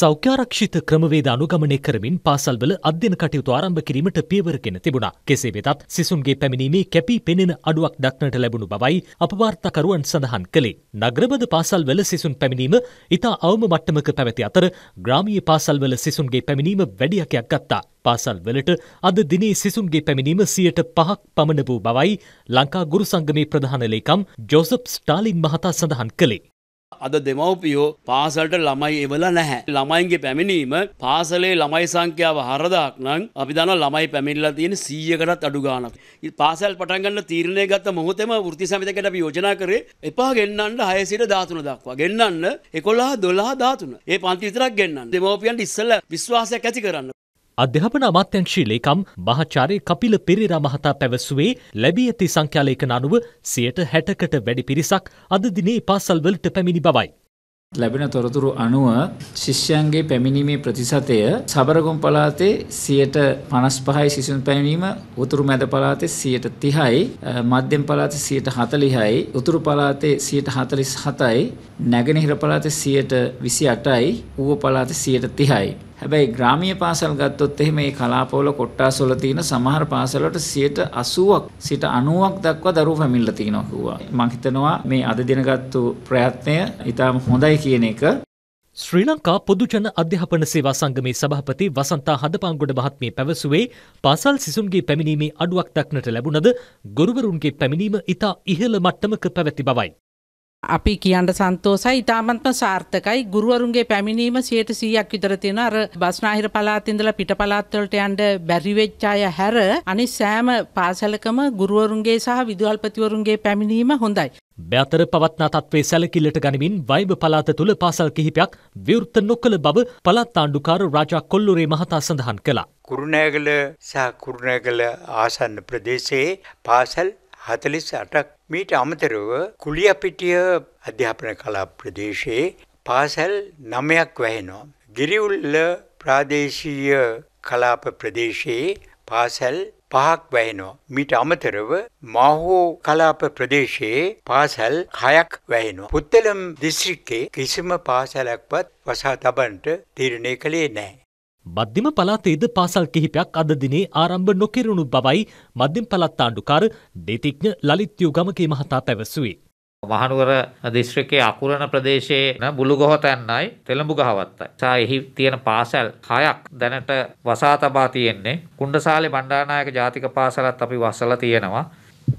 සෞඛ්‍යාරක්ෂිත ක්‍රමවේද අනුගමනය කරමින් පාසල්වල අධ්‍යන කටයුතු ආරම්භ කිරීමට පියවරගෙන තිබුණා. කෙසේ වෙතත් සිසුන්ගේ පැමිණීමේ කැපී පෙනෙන අඩුවක් දක්නට ලැබුණු බවයි අපවාර්තාකරුවන් සඳහන් කළේ. නගරබද පාසල්වල සිසුන් පැමිණීම ඉතා අවම මට්ටමක පැවති අතර ග්‍රාමීය පාසල්වල සිසුන්ගේ පැමිණීම වැඩියකයක් ගත්තා. පාසල්වලට අද දිනේ සිසුන්ගේ පැමිණීම සියයට පහක් පමණ වූ බවයි ලංකා ගුරු සංගමේ ප්‍රධාන ලේකම් ජෝසප් ස්ටාලින් මහතා සඳහන් කළේ. අද දෙමව්පියෝ පාසලට ළමයි එවලා නැහැ. ළමයින්ගේ පැමිණීම පාසලේ ළමයි සංඛ්‍යාව 4000ක් නම් අපි දන්නවා ළමයි පැමිණලා තියෙන 100කටත් අඩු ගාණක්. පාසල් පටන් ගන්න තීරණය ගත්ත මොහොතේම වෘත්ති සමිතියකට අපි යෝජනා කරේ එපා ගෙන්නන්න 600 13 දක්වා. ගෙන්නන්න 11 12 13. ඒ පන්ති විතරක් ගෙන්නන්න. දෙමව්පියන්ට ඉස්සෙල්ලා විශ්වාසයක් ඇති කරන්න. අධ්‍යාපන අමාත්‍යංශී ලේකම් මහාචාර්ය කපිල පෙරේරා මහතා පැවසුවේ ලැබී ඇති සංඛ්‍යාලේඛන අනුව 60%කට වැඩි පිරිසක් අද දිනේ පාසල්වලට පැමිණි බවයි. ලැබෙන තොරතුරු අනුව ශිෂ්‍යයන්ගේ පැමිණීමේ ප්‍රතිශතය සබරගොම් පලාතේ සියයට පනස් පහයි සිසුන් පැමිණීම උතුරු මැද පලාතේ සියයට තිහයි මධ්‍යම් පලාතේ සියයට හතලිහයි උතුරු පලාතේ සියයට හතලිස් හතයි නැගෙනහිර පලාතේ සියයට විසි අටයි ඌව පලාතේ සියයට තිහයි හැබැයි ග්‍රාමීය පාසල් ගත්තොත් එහෙම මේ කලාපවල කොට්ටාස් වල තියෙන සමහර පාසල් වලට 80ක් සිට 90ක් දක්වා දරුවෝ පැමිණලා තියෙනවා කිව්වා. මම හිතනවා මේ අද දිනගත්තු ප්‍රයත්නය ඊටම හොඳයි කියන එක. ශ්‍රී ලංකා පොදුජන අධ්‍යාපන සේවා සංගමේ සභාපති වසන්තා හදපංගොඩ මහත්මිය පැවසුවේ පාසල් සිසුන්ගේ පැමිණීමේ අඩුවක් දක්නට ලැබුණද ගොරුවරුන්ගේ පැමිණීම ඉතා ඉහළ මට්ටමක පැවැති බවයි. අපි කියන්න සන්තෝසයි ඉතාමත්ම සාර්ථකයි ගුරුවරුන්ගේ පැමිණීම සියයට සීයක් විතර තියෙන අර බස්නාහිර පලාතින්දල පිට පලාත්වලට යන්ඩ බැරිවෙච්චාය හැර අනි සෑම පාසලකම ගුරුවරුන්ගේ සහ විදුහල්පතිවරුන්ගේ පැමිණීම හොඳයි. බැතර පවත්නා තත්වේ සැලකිල්ලට ගනිමින් වයිබ පලාත තුළ පාසල් කිහිපයක් විවෘත්ත නොකළ බව පලත් ආණ්ඩුකාර රාජා කොල්ලුරේ මහතා සඳහන් කළා. කුරුණෑගල සහ කුරුණෑගල ආසන්න ප්‍රදේශයේ පාසල් හතලිස් අටක් මීට අමතරව කුලියපිටිය අධ්‍යාපන කලා ප්‍රදේශයේ පාසල් නමයක් වැහෙනවා. ගිරිවුල්ල ප්‍රාදේශීය කලාප ප්‍රදේශයේ පාසල් පහක් වැහෙනවා. මීට අමතරව මාහෝ කලාප ප්‍රදේශයේ පාසල් හයක් වැහෙනවා. පුත්තලම් දිස්ත්‍රික්කේ කිසිම පාසලක්වත් වසා තබන්ට තීරණය කළේ නැහැ. මධ්‍යම පළාතේද පාසල් කිහිපයක් අද දිනේ ආරම්භ නොකෙරුණු බවයි මධ්‍යම පළාත් ආණ්ඩුකාර දේතිඥ ලලිත් යුගමකේ මහතා පැවසුවේ. මහනුවර දිස්ත්‍රික්කයේ අකුරණ ප්‍රදේශයේ බුළුගොහ තැන්නයි තෙළඹු ගහවත්තයි. සා එහි තියෙන පාසල් 6ක් දැනට වසා තබා තියෙන්නේ. කුණ්ඩසාලේ බණ්ඩාරනායක ජාතික පාසලත් අපි වසලා තියෙනවා.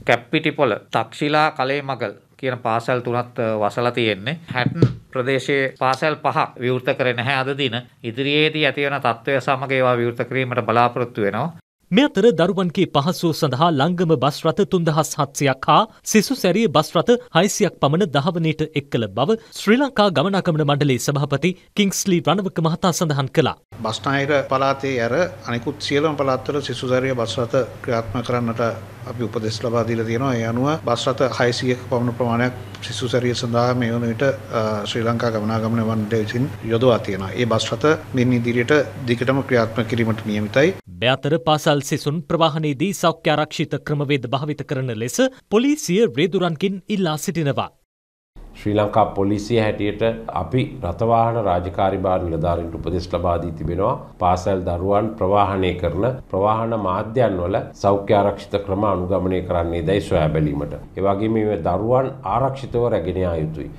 කැප්පිටිපොළ, තක්ෂිලා කලේ මගල් කියන පාසල් තුනත් වසලා තියෙන්නේ. හැටන් ප්‍රදේශයේ පාසල් පහක් විවෘත කරේ නැහැ අද දින. ඉදිරියේදී ඇතිවන තත්ත්වය සමග ඒවා විවෘත කිරීමට බලාපොරොත්තු වෙනවා. මේ අතර දරුවන්ගේ පහසුව සඳහා ලංගම බස් රථ 3700ක් හා සිසු සැරිය බස් රථ 600ක් පමණ දහවනේට එක් කළ බව ශ්‍රී ලංකා ගමනාගමන මණ්ඩලයේ සභාපති කිංස්ලි රණවක මහතා සඳහන් කළා. බස්නාහිර පළාතේ ඇර අනිකුත් සියලම පළාත්වල සිසුසරිය බස් රථ ක්‍රියාත්මක කරන්නට අපි උපදෙස් ලබා දීලා තියෙනවා. ඒ අනුව බස් රථ 600ක පමණ ප්‍රමාණයක් සිසුසරිය සඳහා මේ වන විට ශ්‍රී ලංකා ගමනාගමන වන්දේ විසින් යොදවා තියෙනවා. ඒ බස් රථ මින් ඉදිරියට දිගටම ක්‍රියාත්මක කිරීමට නියමිතයි. බෑතර පාසල් සිසුන් ප්‍රවාහනයේදී සෞඛ්‍ය ආරක්ෂිත ක්‍රමවේද භාවිත කරන ලෙස පොලිසිය රේදුරන්කින් ඉල්ලා සිටිනවා. ශ්‍රී ලංකා පොලිසිය හැටියට අපි රථවාහන රාජකාරිභාර නිලධාරීන්ට උපදෙස් ලබා දී තිබෙනවා. පාසල් දරුවන් ප්‍රවාහනය කරන ප්‍රවාහන මාධ්‍යන්වල සෞඛ්‍ය ආරක්ෂිත ක්‍රම අනුගමනය කරන්නේ දැයි සොයා බැලීමට. ඒ වගේම මේ දරුවන් ආරක්ෂිතව රැගෙන යා යුතුයි.